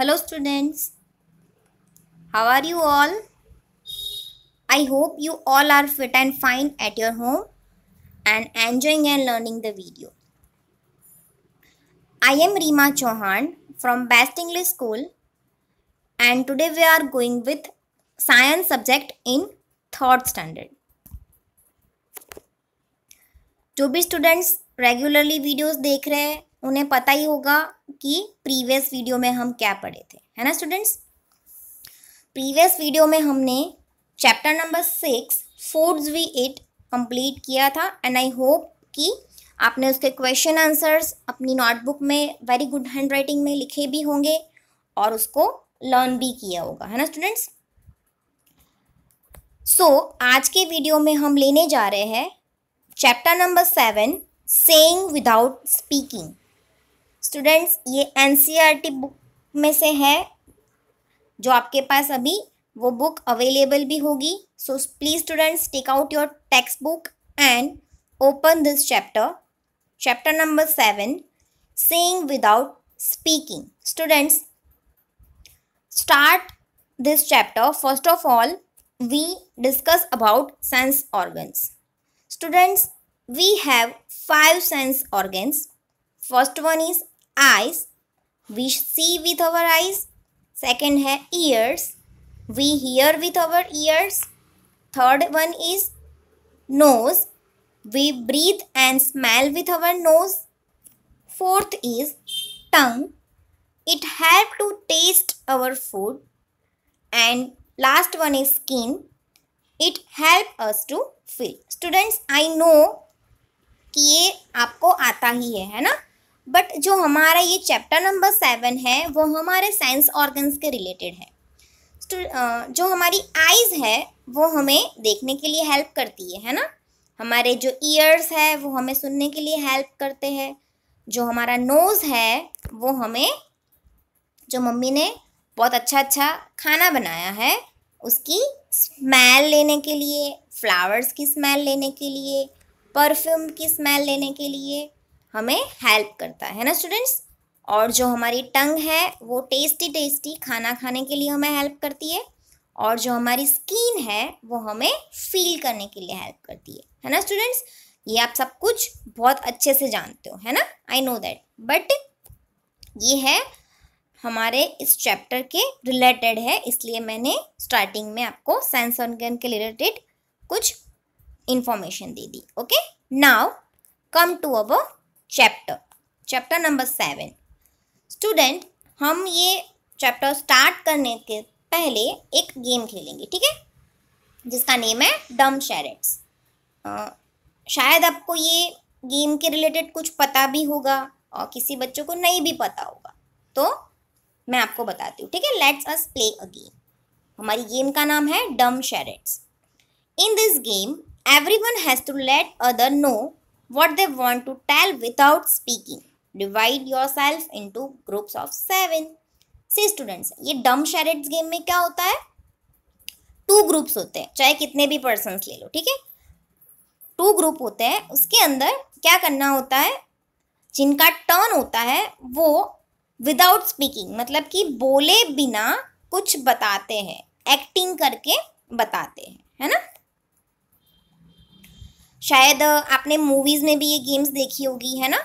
Hello students how are you all I hope you all are fit and fine at your home and enjoying and learning the video I am Reema Chauhan from best English school and today we are going with science subject in third standard जो भी students regularly videos देख रहे हैं उन्हें पता ही होगा कि previous video में हम क्या पढ़े थे है ना स्टूडेंट्स प्रीवियस वीडियो में हमने chapter number six foods we eat complete किया था एंड आई होप कि आपने उसके क्वेश्चन आंसर्स अपनी नोटबुक में वेरी गुड हैंड राइटिंग में लिखे भी होंगे और उसको लर्न भी किया होगा है ना स्टूडेंट्स सो so, आज के वीडियो में हम लेने जा रहे हैं chapter number seven saying without speaking students ये एन बुक e में से है जो आपके पास अभी वो बुक अवेलेबल भी होगी so please students take out your text book and open this chapter chapter number seven saying without speaking students start this chapter first of all we discuss about sense organs students we have five sense organs first one is eyes we see with our eyes second है ears we hear with our ears third one is nose we breathe and smell with our nose fourth is tongue it help to taste our food and last one is skin it help us to feel students I know कि ये आपको आता ही है है ना but जो हमारा ये चैप्टर नंबर सेवन है वो हमारे साइंस ऑर्गन्स के रिलेटेड है तो जो हमारी आइज़ है वो हमें देखने के लिए हेल्प करती है है ना हमारे जो ईयर्स है वो हमें सुनने के लिए हेल्प करते हैं जो हमारा नोज़ है वो हमें जो मम्मी ने बहुत अच्छा अच्छा खाना बनाया है उसकी स्मेल लेने के लिए फ्लावर्स की स्मेल लेने के लिए परफ्यूम की स्मेल लेने के लिए हमें हेल्प करता है ना स्टूडेंट्स और जो हमारी टंग है वो टेस्टी टेस्टी खाना खाने के लिए हमें हेल्प करती है और जो हमारी स्किन है वो हमें फील करने के लिए हेल्प करती है है ना स्टूडेंट्स ये आप सब कुछ बहुत अच्छे से जानते हो है ना आई नो दैट बट ये है हमारे इस चैप्टर के रिलेटेड है इसलिए मैंने स्टार्टिंग में आपको साइंस ऑर्गन के रिलेटेड कुछ इन्फॉर्मेशन दे दी okay now come to our chapter chapter number seven student हम ये चैप्टर स्टार्ट करने के पहले एक गेम खेलेंगे ठीक है जिसका नेम है डम शेरेट्स शायद आपको ये गेम के रिलेटेड कुछ पता भी होगा और किसी बच्चों को नहीं भी पता होगा तो मैं आपको बताती हूँ ठीक है let's us play a game हमारी गेम का नाम है dumb charades in this game every one has to let other know what they want to tell without speaking. Divide yourself into groups of seven. See students, ये dumb charades game में क्या होता है two groups होते हैं चाहे कितने भी पर्सन ले लो ठीक है टू ग्रुप होते हैं उसके अंदर क्या करना होता है जिनका टर्न होता है वो विदाउट स्पीकिंग मतलब कि बोले बिना कुछ बताते हैं एक्टिंग करके बताते हैं है ना शायद आपने मूवीज़ में भी ये गेम्स देखी होगी है ना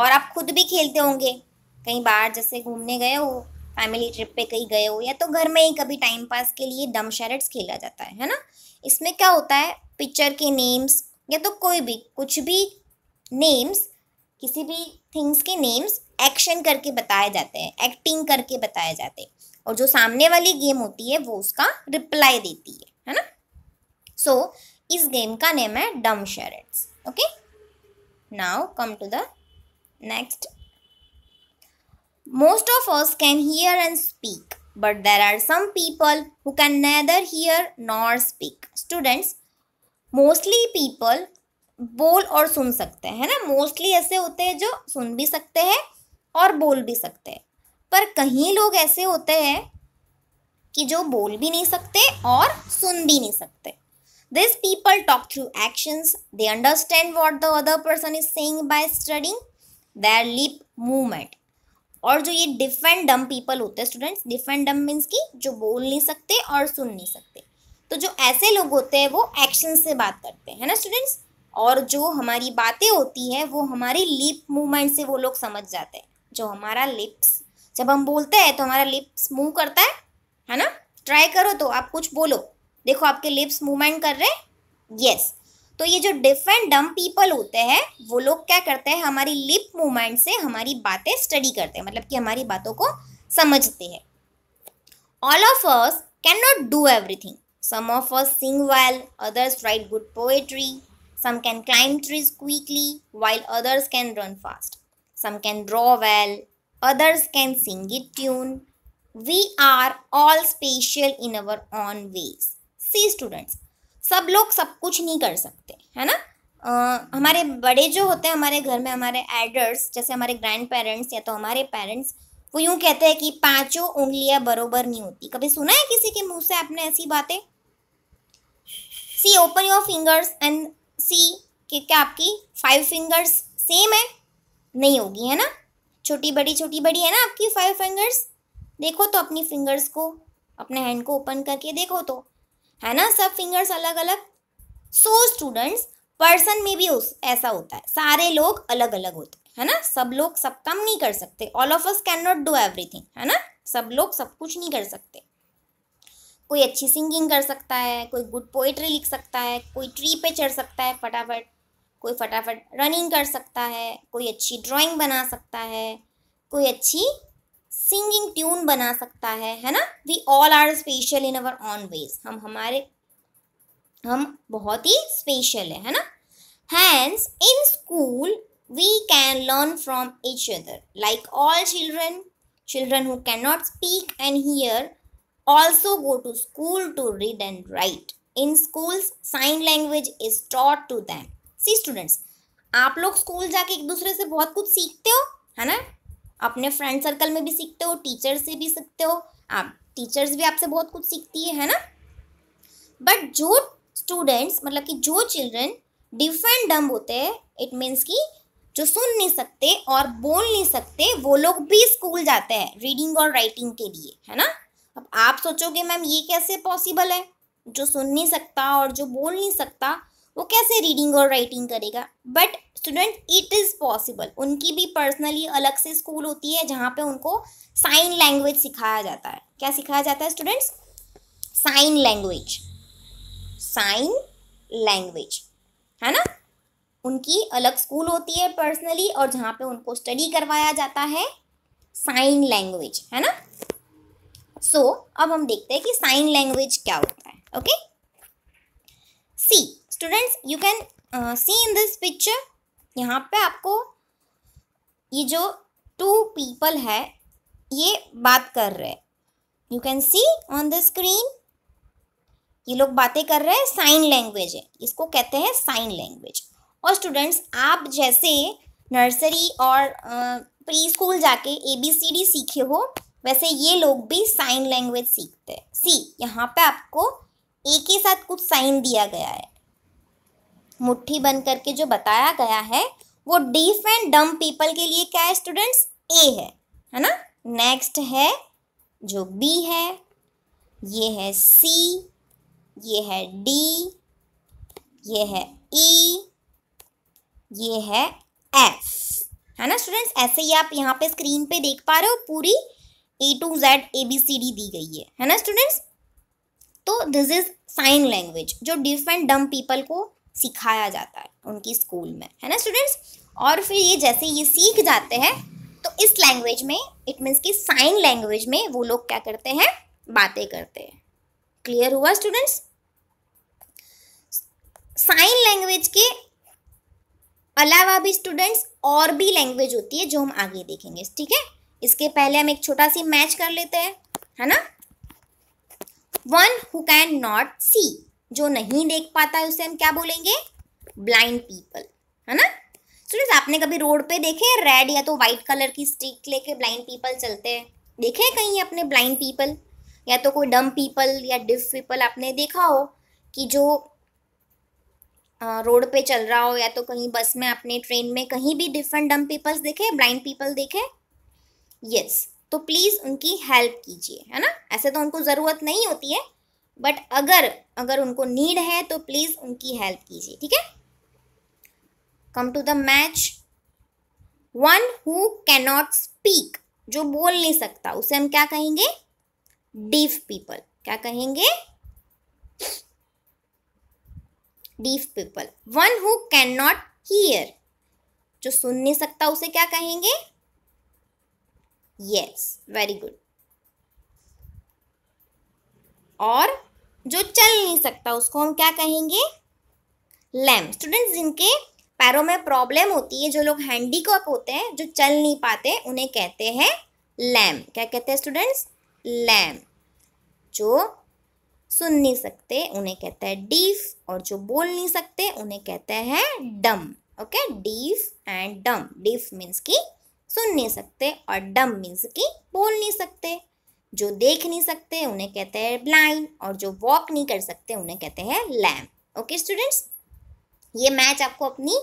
और आप खुद भी खेलते होंगे कहीं बाहर जैसे घूमने गए हो फैमिली ट्रिप पे कहीं गए हो या तो घर में ही कभी टाइम पास के लिए दम शेरट्स खेला जाता है है ना इसमें क्या होता है पिक्चर के नेम्स या तो कोई भी कुछ भी नेम्स किसी भी थिंग्स के नेम्स एक्शन करके बताए जाते हैं एक्टिंग करके बताए जाते हैं और जो सामने वाली गेम होती है वो उसका रिप्लाई देती है है ना सो so, इस गेम का नेम है dumb charades okay now come to the next most of us can hear and speak but there are some people who can neither hear nor speak students mostly people बोल और सुन सकते हैं ना mostly ऐसे होते हैं जो सुन भी सकते हैं और बोल भी सकते हैं पर कहीं लोग ऐसे होते हैं कि जो बोल भी नहीं सकते और सुन भी नहीं सकते this people talk through actions they understand what the other person is saying by studying their lip movement और जो ये डिफरेंट डम पीपल होते हैं स्टूडेंट्स डिफरेंट डम मीन्स की जो बोल नहीं सकते और सुन नहीं सकते तो जो ऐसे लोग होते हैं वो एक्शन से बात करते हैं है ना स्टूडेंट्स और जो हमारी बातें होती है वो हमारी लिप मूवमेंट से वो लोग समझ जाते हैं जो हमारा लिप्स जब हम बोलते हैं तो हमारा लिप्स मूव करता है है ना ट्राई करो तो आप कुछ बोलो देखो आपके लिप्स मूवमेंट कर रहे हैं yes. तो ये जो डिफरेंट डम पीपल होते हैं वो लोग क्या करते हैं हमारी लिप मूवमेंट से हमारी बातें स्टडी करते हैं मतलब कि हमारी बातों को समझते हैं all of us can not do everything some of us sing well others write good poetry some can climb trees quickly while others can run fast some can draw well others can sing in tune we are all special in our own ways see students सब लोग सब कुछ नहीं कर सकते है ना आ, हमारे बड़े जो होते हैं हमारे घर में हमारे एडर्स जैसे हमारे ग्रैंड पेरेंट्स या तो हमारे पेरेंट्स वो यूँ कहते हैं कि पांचों उंगलियां बरोबर नहीं होती कभी सुना है किसी के मुंह से आपने ऐसी बातें see open your fingers and see कि क्या आपकी फाइव फिंगर्स सेम है नहीं होगी है ना छोटी बड़ी छोटी बड़ी है ना आपकी फाइव फिंगर्स देखो तो अपनी फिंगर्स को अपने हैंड को ओपन करके देखो तो है ना सब फिंगर्स अलग अलग सो स्टूडेंट्स पर्सन में भी उस ऐसा होता है सारे लोग अलग अलग होते हैं है ना सब लोग सब कम नहीं कर सकते all of us can not do everything है ना सब लोग सब कुछ नहीं कर सकते कोई अच्छी सिंगिंग कर सकता है कोई गुड पोइट्री लिख सकता है कोई ट्री पे चढ़ सकता है फटाफट कोई फटाफट रनिंग कर सकता है कोई अच्छी ड्राइंग बना सकता है कोई अच्छी सिंगिंग ट्यून बना सकता है है ना we all are special in our own ways हम हमारे हम बहुत ही स्पेशल है है ना hence in school we can learn from each other like all children children who can not speak and hear also go to school to read and write in schools sign language is taught to them see students आप लोग school जाके एक दूसरे से बहुत कुछ सीखते हो है ना अपने फ्रेंड सर्कल में भी सीखते हो टीचर से भी सीखते हो आप टीचर्स भी आपसे बहुत कुछ सीखती है है ना बट जो स्टूडेंट्स मतलब कि जो चिल्ड्रन डिफेंड डम्ब होते हैं इट मीन्स कि जो सुन नहीं सकते और बोल नहीं सकते वो लोग भी स्कूल जाते हैं रीडिंग और राइटिंग के लिए है ना अब आप सोचोगे मैम ये कैसे पॉसिबल है जो सुन नहीं सकता और जो बोल नहीं सकता वो कैसे रीडिंग और राइटिंग करेगा but student it is possible उनकी भी पर्सनली अलग से स्कूल होती है जहाँ पे उनको साइन लैंग्वेज सिखाया जाता है क्या सिखाया जाता है students sign language sign language है ना उनकी अलग स्कूल होती है पर्सनली और जहाँ पे उनको स्टडी करवाया जाता है साइन लैंग्वेज है ना सो so, अब हम देखते हैं कि साइन लैंग्वेज क्या होता है okay see students you can see in this picture यहाँ पे आपको ये जो टू पीपल है ये बात कर रहे हैं you can see on the screen ये लोग बातें कर रहे हैं साइन लैंग्वेज है इसको कहते हैं साइन लैंग्वेज और स्टूडेंट्स आप जैसे नर्सरी और प्री uh, स्कूल जाके ए बी सी डी सीखे हो वैसे ये लोग भी साइन लैंग्वेज सीखते हैं सी यहाँ पे आपको ए के साथ कुछ साइन दिया गया है मुट्ठी बन करके जो बताया गया है वो डीफ एंड डम पीपल के लिए क्या है स्टूडेंट्स ए है है ना नेक्स्ट है जो बी है ये है सी ये है डी ये है ई e, ये है एफ है ना स्टूडेंट्स ऐसे ही आप यहाँ पे स्क्रीन पे देख पा रहे हो पूरी A to Z A B C D दी गई है है ना स्टूडेंट्स तो दिस इज साइन लैंग्वेज जो डिफ एंड डम पीपल को सिखाया जाता है उनकी स्कूल में है ना स्टूडेंट्स और फिर ये जैसे ये सीख जाते हैं तो इस लैंग्वेज में इट मीन्स कि साइन लैंग्वेज में वो लोग क्या करते हैं बातें करते हैं क्लियर हुआ स्टूडेंट्स साइन लैंग्वेज के अलावा भी स्टूडेंट्स और भी लैंग्वेज होती है जो हम आगे देखेंगे ठीक है इसके पहले हम एक छोटा सी मैच कर लेते हैं है ना one who can not see जो नहीं देख पाता है उसे हम क्या बोलेंगे ब्लाइंड पीपल है ना स्टूडेंट्स आपने कभी रोड पे देखे रेड या तो व्हाइट कलर की स्टिक लेके ब्लाइंड पीपल चलते हैं देखे है कहीं अपने ब्लाइंड पीपल या तो कोई डम पीपल या डिफ पीपल आपने देखा हो कि जो रोड पे चल रहा हो या तो कहीं बस में अपने ट्रेन में कहीं भी डिफरेंट डम पीपल्स देखे ब्लाइंड पीपल देखे यस yes. तो प्लीज़ उनकी हेल्प कीजिए है ना ऐसे तो उनको ज़रूरत नहीं होती है बट अगर अगर उनको नीड है तो प्लीज़ उनकी हेल्प कीजिए ठीक है come to the match one who cannot speak जो बोल नहीं सकता उसे हम क्या कहेंगे डीफ पीपल क्या कहेंगे deaf people one who can not hear जो सुन नहीं सकता उसे क्या कहेंगे यस वेरी गुड और जो चल नहीं सकता उसको हम क्या कहेंगे लैम स्टूडेंट्स जिनके पैरों में प्रॉब्लम होती है जो लोग हैंडीकॉप होते हैं जो चल नहीं पाते उन्हें कहते हैं लैम्प क्या कहते हैं स्टूडेंट्स लैम जो सुन नहीं सकते उन्हें कहते हैं डीफ और जो बोल नहीं सकते उन्हें कहते हैं dumb okay deaf and dumb deaf means की सुन नहीं सकते और डम मीन्स की बोल नहीं सकते जो देख नहीं सकते उन्हें कहते हैं ब्लाइंड और जो वॉक नहीं कर सकते उन्हें कहते हैं लैम्प ओके स्टूडेंट्स ये मैच आपको अपनी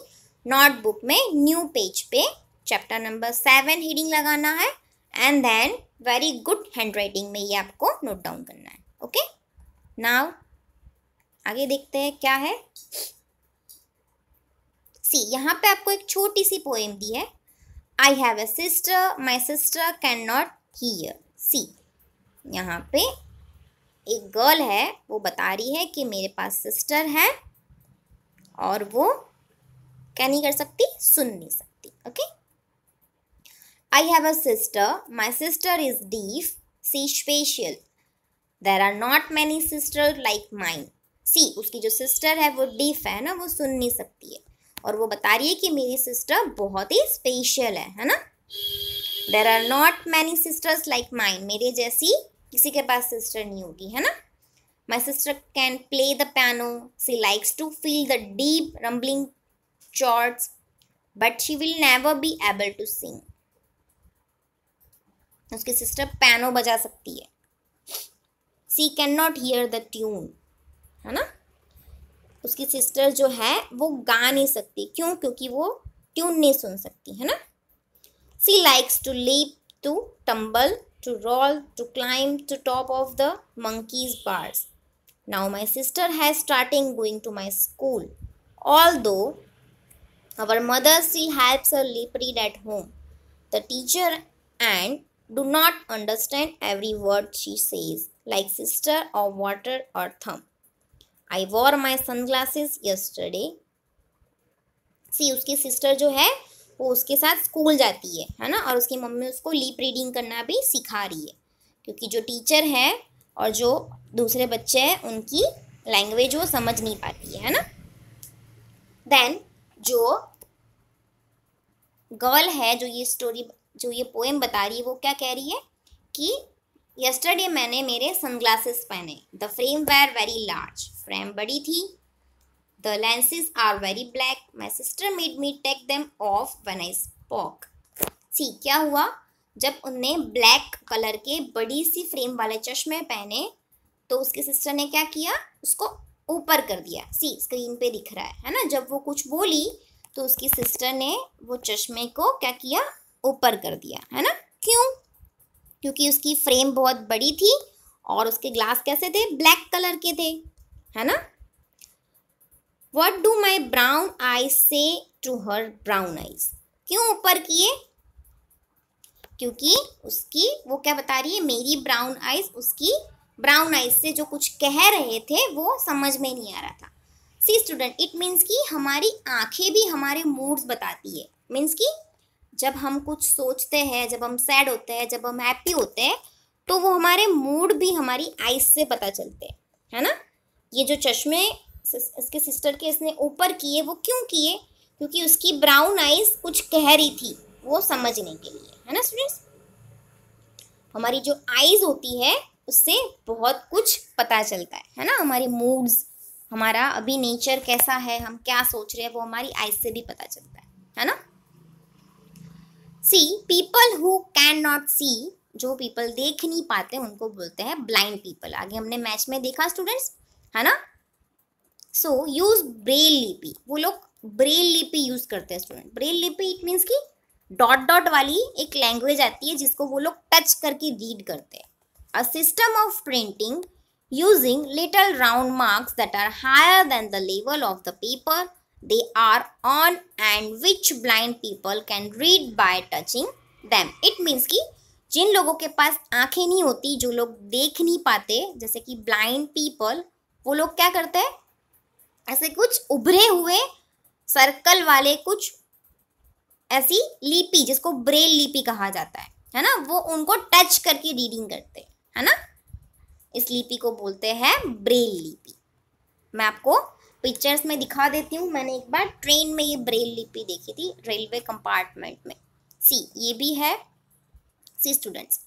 नोटबुक में न्यू पेज पे चैप्टर नंबर सेवन हीडिंग लगाना है and then very good handwriting में ये आपको नोट डाउन करना है ओके okay? नाउ आगे देखते हैं क्या है सी यहाँ पे आपको एक छोटी सी पोएम दी है I have a sister my sister can not hear see यहाँ पे एक गर्ल है वो बता रही है कि मेरे पास सिस्टर है और वो क्या नहीं कर सकती सुन नहीं सकती okay I have a sister my sister is deaf see special there are not many sister like mine see उसकी जो सिस्टर है वो डीफ है ना वो सुन नहीं सकती है और वो बता रही है कि मेरी सिस्टर बहुत ही स्पेशल है है ना there are not many sisters like mine मेरे जैसी किसी के पास सिस्टर नहीं होगी है ना my sister can play the piano she likes to feel the deep rumbling chords but she will never be able to sing उसकी सिस्टर पियानो बजा सकती है she can not hear the tune है ना उसकी सिस्टर जो है वो गा नहीं सकती क्यों क्योंकि वो ट्यून नहीं सुन सकती है ना she likes to leap to tumble to roll, to climb to top of the monkey's bars. Now my sister has starting going to my school. Although our mother still helps her read at home. The teacher and do not understand every word she says, like sister or water or thumb. I wore my sunglasses yesterday. See, उसकी sister जो है वो उसके साथ school जाती है है ना और उसकी मम्मी उसको लीप रीडिंग करना भी सिखा रही है क्योंकि जो टीचर है और जो दूसरे बच्चे हैं उनकी लैंग्वेज वो समझ नहीं पाती है ना देन जो गर्ल है जो ये स्टोरी जो ये पोएम बता रही है वो क्या कह रही है कि यस्टरडे मैंने मेरे सनग्लासेस पहने the frame were very large frame बड़ी थी The lenses are very black. My sister made me take them off when I spoke. See, क्या हुआ जब उनने ब्लैक कलर के बड़ी सी फ्रेम वाले चश्मे पहने तो उसके सिस्टर ने क्या किया उसको ऊपर कर दिया सी स्क्रीन पे दिख रहा है है ना जब वो कुछ बोली तो उसकी सिस्टर ने वो चश्मे को क्या किया ऊपर कर दिया है ना क्यों क्योंकि उसकी फ्रेम बहुत बड़ी थी और उसके ग्लास कैसे थे ब्लैक कलर के थे है ना what do my brown eye say to her brown eyes क्यों ऊपर किए क्योंकि उसकी वो क्या बता रही है मेरी ब्राउन आइज उसकी ब्राउन आइज से जो कुछ कह रहे थे वो समझ में नहीं आ रहा था सी स्टूडेंट इट मीन्स कि हमारी आंखें भी हमारे मूड्स बताती है मीन्स कि जब हम कुछ सोचते हैं जब हम सैड होते हैं जब हम हैप्पी होते हैं तो वो हमारे मूड भी हमारी आइज से पता चलते हैं है ना ये जो चश्मे इसके सिस्टर के इसने ऊपर किए वो क्यों किए क्योंकि उसकी ब्राउन आइज कुछ कह रही थी वो समझने के लिए है ना स्टूडेंट्स हमारी जो आइज होती है उससे बहुत कुछ पता चलता है है ना हमारे मूड्स हमारा अभी नेचर कैसा है हम क्या सोच रहे हैं वो हमारी आइज से भी पता चलता है है ना see people who can not see जो पीपल देख नहीं पाते उनको बोलते हैं ब्लाइंड पीपल आगे हमने मैच में देखा स्टूडेंट्स है ना सो यूज ब्रेल लिपि वो लोग ब्रेल लिपि यूज करते हैं स्टूडेंट ब्रेल लिपि इट मीन्स की डॉट डॉट वाली एक लैंग्वेज आती है जिसको वो लोग टच करके रीड करते हैं a system of printing using little round marks that are higher than the level of the paper they are on and which blind people can read by touching them it means की जिन लोगों के पास आंखें नहीं होती जो लोग देख नहीं पाते जैसे कि ब्लाइंड पीपल वो लोग क्या करते हैं ऐसे कुछ उभरे हुए सर्कल वाले कुछ ऐसी लिपि जिसको ब्रेल लिपि कहा जाता है है ना वो उनको टच करके रीडिंग करते हैं है ना इस लिपि को बोलते हैं ब्रेल लिपि मैं आपको पिक्चर्स में दिखा देती हूँ मैंने एक बार ट्रेन में ये ब्रेल लिपि देखी थी रेलवे कंपार्टमेंट में सी ये भी है सी स्टूडेंट्स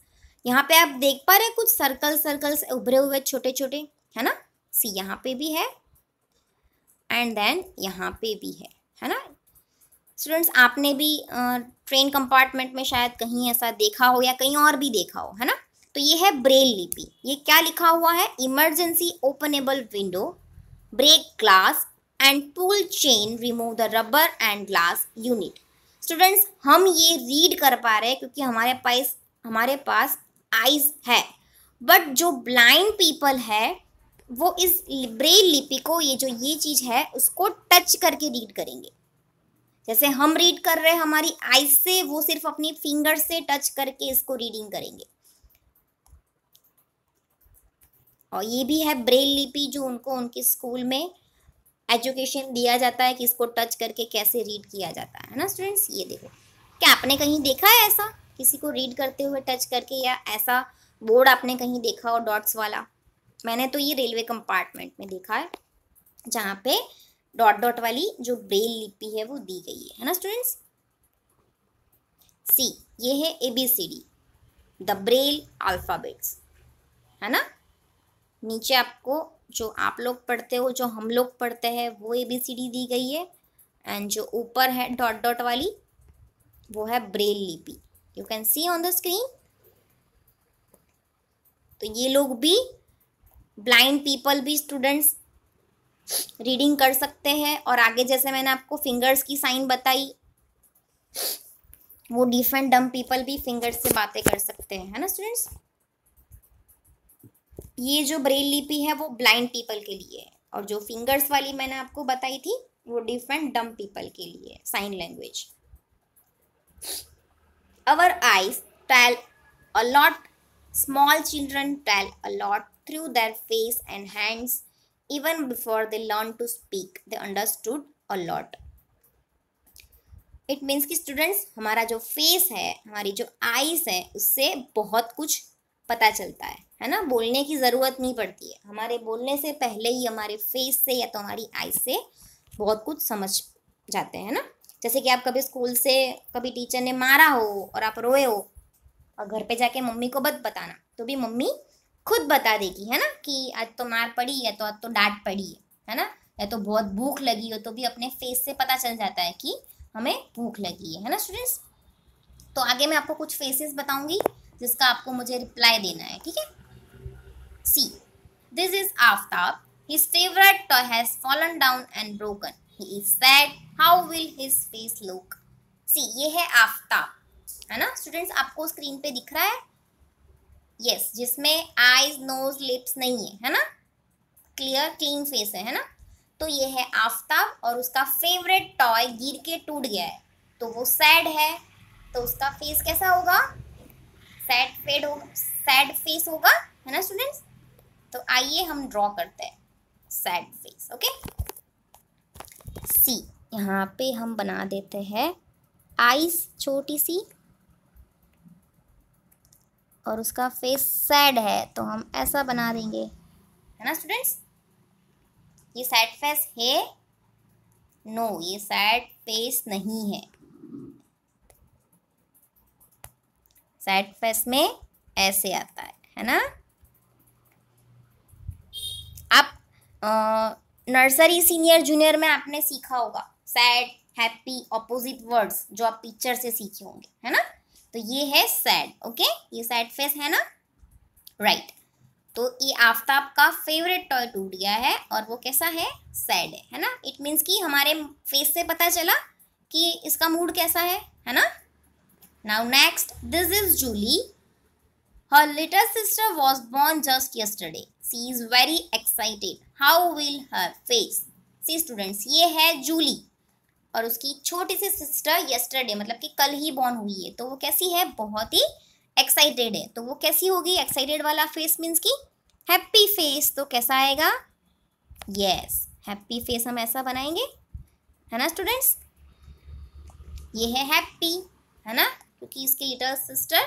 यहाँ पे आप देख पा रहे कुछ सर्कल सर्कल्स उभरे हुए छोटे छोटे है ना सी यहाँ पे भी है एंड देन यहाँ पे भी है है ना स्टूडेंट्स आपने भी ट्रेन कंपार्टमेंट में शायद कहीं ऐसा देखा हो या कहीं और भी देखा हो है ना तो ये है ब्रेल लिपि ये क्या लिखा हुआ है emergency openable window break glass and tool chain remove the rubber and glass unit students हम ये रीड कर पा रहे हैं क्योंकि हमारे पास हमारे पास आइज है बट जो ब्लाइंड पीपल है वो इस ब्रेल लिपि को ये जो ये चीज़ है उसको टच करके रीड करेंगे जैसे हम रीड कर रहे हैं हमारी आई से वो सिर्फ अपनी फिंगर से टच करके इसको रीडिंग करेंगे और ये भी है ब्रेल लिपि जो उनको उनके स्कूल में एजुकेशन दिया जाता है कि इसको टच करके कैसे रीड किया जाता है ना स्टूडेंट्स ये देखो क्या आपने कहीं देखा है ऐसा किसी को रीड करते हुए टच करके या ऐसा बोर्ड आपने कहीं देखा हो डॉट्स वाला मैंने तो ये रेलवे कंपार्टमेंट में देखा है जहाँ पे डॉट डॉट वाली जो ब्रेल लिपि है वो दी गई है है ना स्टूडेंट्स सी ये है A B C D the Braille alphabets है ना नीचे आपको जो आप लोग पढ़ते हो जो हम लोग पढ़ते हैं वो ए बी सी डी दी गई है एंड जो ऊपर है डॉट डॉट वाली वो है ब्रेल लिपि you can see on the screen तो ये लोग भी ब्लाइंड पीपल भी स्टूडेंट्स रीडिंग कर सकते हैं और आगे जैसे मैंने आपको फिंगर्स की साइन बताई वो डिफरेंट डम पीपल भी फिंगर्स से बातें कर सकते हैं है ना स्टूडेंट्स ये जो ब्रेल लिपि है वो ब्लाइंड पीपल के लिए है और जो फिंगर्स वाली मैंने आपको बताई थी वो डिफरेंट डम पीपल के लिए sign language our eyes tell a lot small children tell a lot through their face and hands. Even before they learned to speak, they understood a lot. It means कि students हमारा जो face है हमारी जो eyes है उससे बहुत कुछ पता चलता है है ना बोलने की ज़रूरत नहीं पड़ती है हमारे बोलने से पहले ही हमारे फेस से या तो हमारी आई से बहुत कुछ समझ जाते हैं ना जैसे कि आप कभी स्कूल से कभी टीचर ने मारा हो और आप रोए हो और घर पे जाके मम्मी को बद बताना तो भी मम्मी खुद बता देगी है ना कि आज तो मार पड़ी है तो आज तो डांट पड़ी है है ना या तो बहुत भूख लगी हो तो भी अपने फेस से पता चल जाता है कि हमें भूख लगी है है ना स्टूडेंट्स तो आगे मैं आपको कुछ फेसेस बताऊंगी जिसका आपको मुझे रिप्लाई देना है ठीक है see this is Aftab his favourite toy has fallen down and broken he is sad how will his face look see ये है आफ्ताब है ना स्टूडेंट्स आपको स्क्रीन पे दिख रहा है यस जिसमें आईज नोज लिप्स नहीं है है ना क्लियर क्लीन फेस है है ना तो ये है आफ्ताब और उसका फेवरेट टॉय गिर के टूट गया है तो वो सैड है तो उसका फेस कैसा होगा सैड फेड होगा सैड फेस होगा है ना स्टूडेंट्स तो आइए हम ड्रॉ करते हैं सैड फेस ओके सी यहाँ पे हम बना देते हैं आइस छोटी सी और उसका फेस सैड है तो हम ऐसा बना देंगे है ना स्टूडेंट्स ये सैड फेस है नो no, ये सैड फेस नहीं है सैड फेस में ऐसे आता है है ना आप नर्सरी सीनियर जूनियर में आपने सीखा होगा सैड हैप्पी ऑपोजिट वर्ड्स जो आप पिक्चर से सीखे होंगे है ना तो ये है सैड ओके ये सैड फेस है ना राइट right. तो ये आफ्ताब का फेवरेट टॉय टूट गया है और वो कैसा है सैड है है ना इट मीन्स कि हमारे फेस से पता चला कि इसका मूड कैसा है है ना now next this is Julie her little sister was born just yesterday she is very excited how will her face see students ये है जूली और उसकी छोटी सी सिस्टर यस्टरडे मतलब कि कल ही बॉर्न हुई है तो वो कैसी है बहुत ही एक्साइटेड है तो वो कैसी होगी एक्साइटेड वाला फेस मीन्स की हैप्पी फेस तो कैसा आएगा यस हैप्पी फेस हम ऐसा बनाएंगे है ना स्टूडेंट्स ये है हैप्पी है ना क्योंकि इसकी लिटल सिस्टर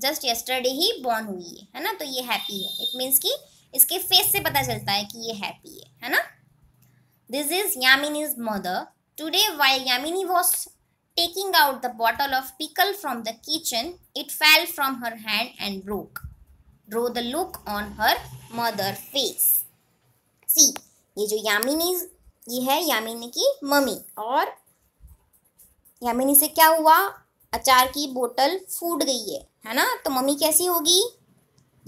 जस्ट यस्टरडे ही बॉर्न हुई है है ना तो ये हैप्पी है इट मीन्स कि इसके फेस से पता चलता है कि ये हैप्पी है है ना this is Yamini's mother Today, while Yamini was taking out the bottle of pickle from the kitchen, it fell from her hand and broke. Drew the look on her mother face. See, ये जो यामिनी ये है यामिनी की mummy और यामिनी से क्या हुआ अचार की बोतल फूट गई है है ना तो मम्मी कैसी होगी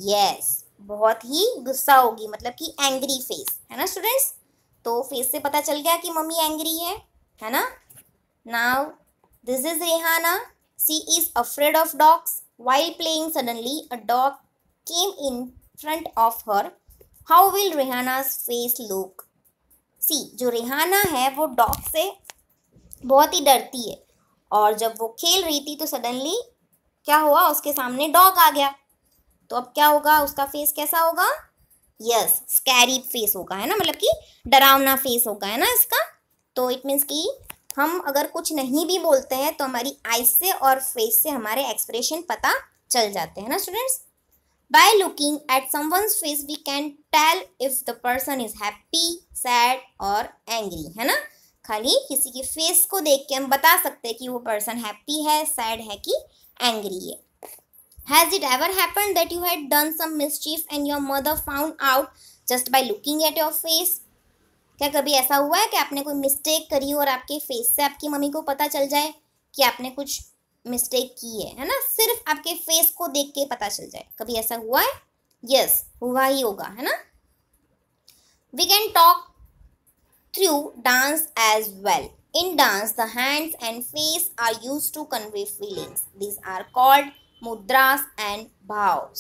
यस बहुत ही गुस्सा होगी मतलब कि एंग्री फेस है ना स्टूडेंट्स तो फेस से पता चल गया कि मम्मी एंग्री है है ना now this is Rehana she is afraid of dogs while playing suddenly a dog came in front of her how will Rehana face look see जो रेहाना है वो डॉग से बहुत ही डरती है और जब वो खेल रही थी तो सडनली क्या हुआ उसके सामने डॉग आ गया तो अब क्या होगा उसका फेस कैसा होगा यस स्कैरी फेस होगा है ना मतलब कि डरावना फेस होगा है ना इसका तो इट मीन्स कि हम अगर कुछ नहीं भी बोलते हैं तो हमारी आई से और फेस से हमारे एक्सप्रेशन पता चल जाते हैं ना students by looking at someone's face we can tell if the person is happy sad और एंग्री है ना खाली किसी के फेस को देख के हम बता सकते हैं कि वो पर्सन हैप्पी है सैड है कि एंग्री है has it ever happen that you had done some mischief and your mother found out just by looking at your face क्या कभी ऐसा हुआ है कि आपने कोई मिस्टेक करी हो और आपके फेस से आपकी मम्मी को पता चल जाए कि आपने कुछ मिस्टेक की है है ना सिर्फ आपके फेस को देख के पता चल जाए कभी ऐसा हुआ है यस yes, हुआ ही होगा है ना we can talk through dance as well in dance the hands and face are use to convey feelings these are called mudras and bhav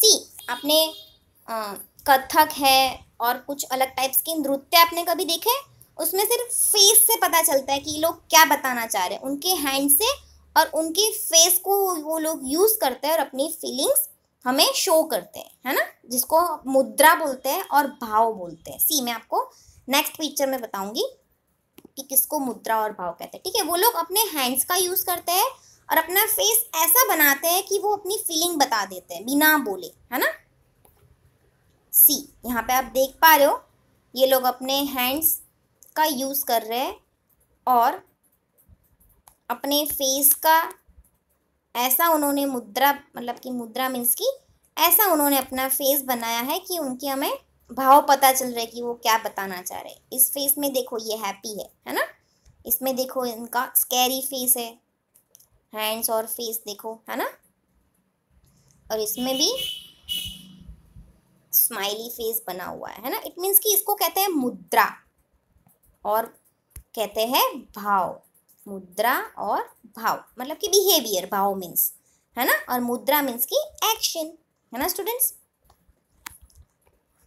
see आपने कथक है और कुछ अलग टाइप्स के नृत्य आपने कभी देखे उसमें सिर्फ फेस से पता चलता है कि लोग क्या बताना चाह रहे हैं उनके हैंड से और उनके फेस को वो लोग यूज़ करते हैं और अपनी फीलिंग्स हमें शो करते हैं है ना जिसको मुद्रा बोलते हैं और भाव बोलते हैं सी मैं आपको नेक्स्ट पिक्चर में बताऊंगी कि किसको मुद्रा और भाव कहते हैं ठीक है वो लोग अपने हैंड्स का यूज़ करते हैं और अपना फेस ऐसा बनाते हैं कि वो अपनी फीलिंग बता देते हैं बिना बोले है ना सी यहाँ पे आप देख पा रहे हो ये लोग अपने हैंड्स का यूज़ कर रहे हैं और अपने फेस का ऐसा उन्होंने मुद्रा मतलब कि मुद्रा मीन्स की ऐसा उन्होंने अपना फेस बनाया है कि उनके हमें भाव पता चल रहा है कि वो क्या बताना चाह रहे हैं इस फेस में देखो ये हैप्पी है है ना इसमें देखो इनका स्कैरी फेस है हैंड्स और फेस देखो है ना और इसमें भी स्माइली फेस बना हुआ है है ना इट मीन्स कि इसको कहते हैं मुद्रा और कहते हैं भाव मुद्रा और भाव मतलब कि बिहेवियर भाव मीन्स है ना और मुद्रा मीन्स की एक्शन है ना स्टूडेंट्स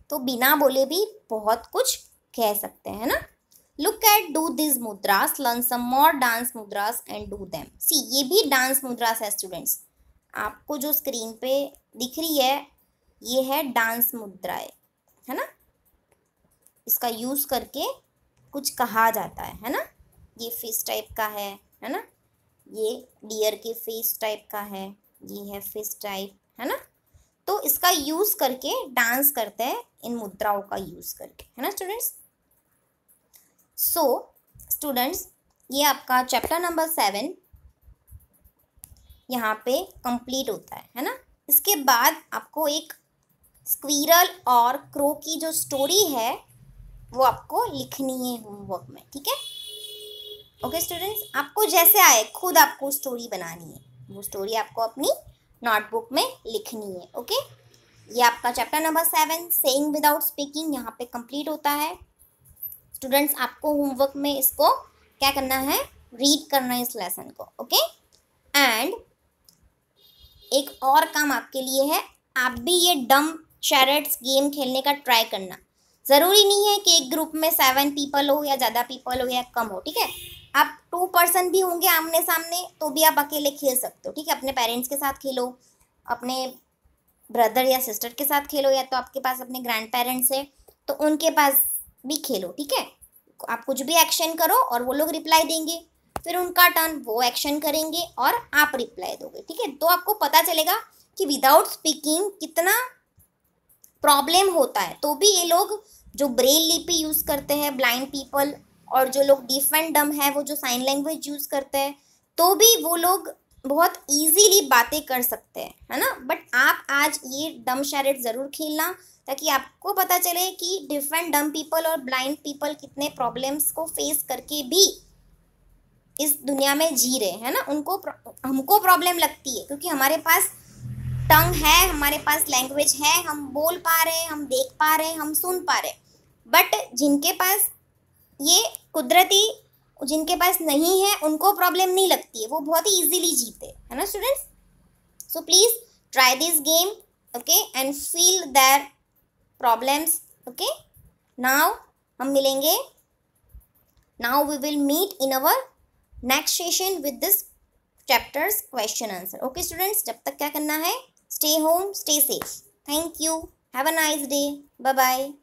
तो बिना बोले भी बहुत कुछ कह सकते हैं ना look at do this mudras learn some more dance mudras and do them see ये भी डांस मुद्रास है स्टूडेंट्स आपको जो स्क्रीन पे दिख रही है ये है डांस मुद्राएं है ना इसका यूज करके कुछ कहा जाता है है ना ये फेस टाइप का है है ना ये डियर के फेस टाइप का है ये है फेस टाइप है ना तो इसका यूज करके डांस करते हैं इन मुद्राओं का यूज करके है ना स्टूडेंट्स सो स्टूडेंट्स ये आपका चैप्टर नंबर सेवन यहाँ पे कंप्लीट होता है है ना इसके बाद आपको एक स्क्वीरल और क्रो की जो स्टोरी है वो आपको लिखनी है होमवर्क में ठीक है ओके स्टूडेंट्स आपको जैसे आए खुद आपको स्टोरी बनानी है वो स्टोरी आपको अपनी नोटबुक में लिखनी है ओके ये आपका chapter number seven saying without speaking यहाँ पे कंप्लीट होता है स्टूडेंट्स आपको होमवर्क में इसको क्या करना है रीड करना है इस लेसन को ओके एंड एक और काम आपके लिए है आप भी ये डम शैरट्स गेम खेलने का ट्राई करना ज़रूरी नहीं है कि एक ग्रुप में सेवन पीपल हो या ज़्यादा पीपल हो या कम हो ठीक है आप टू पर्सन भी होंगे आमने सामने तो भी आप अकेले खेल सकते हो ठीक है अपने पेरेंट्स के साथ खेलो अपने ब्रदर या सिस्टर के साथ खेलो या तो आपके पास अपने ग्रैंड पेरेंट्स है तो उनके पास भी खेलो ठीक है आप कुछ भी एक्शन करो और वो लोग रिप्लाई देंगे फिर उनका टर्न वो एक्शन करेंगे और आप रिप्लाई दोगे ठीक है तो आपको पता चलेगा कि विदाउट स्पीकिंग कितना प्रॉब्लम होता है तो भी ये लोग जो ब्रेल लिपि यूज़ करते हैं ब्लाइंड पीपल और जो लोग डिफ एंड डम है वो जो साइन लैंग्वेज यूज़ करते हैं तो भी वो लोग बहुत इजीली बातें कर सकते हैं है ना बट आप आज ये डम शैरेट ज़रूर खेलना ताकि आपको पता चले कि डिफरेंट डम पीपल और ब्लाइंड पीपल कितने प्रॉब्लम्स को फेस करके भी इस दुनिया में जी रहे हैं ना उनको हमको प्रॉब्लम लगती है क्योंकि हमारे पास टंग है हमारे पास लैंग्वेज है हम बोल पा रहे हैं हम देख पा रहे हैं हम सुन पा रहे बट जिनके पास ये कुदरती जिनके पास नहीं है उनको प्रॉब्लम नहीं लगती है वो बहुत ही इजीली जीते है ना students so please try this game okay and feel their problems okay now हम मिलेंगे now we will meet in our next session with this chapters question answer okay students जब तक क्या करना है Stay home, stay safe. Thank you. Have a nice day. Bye bye.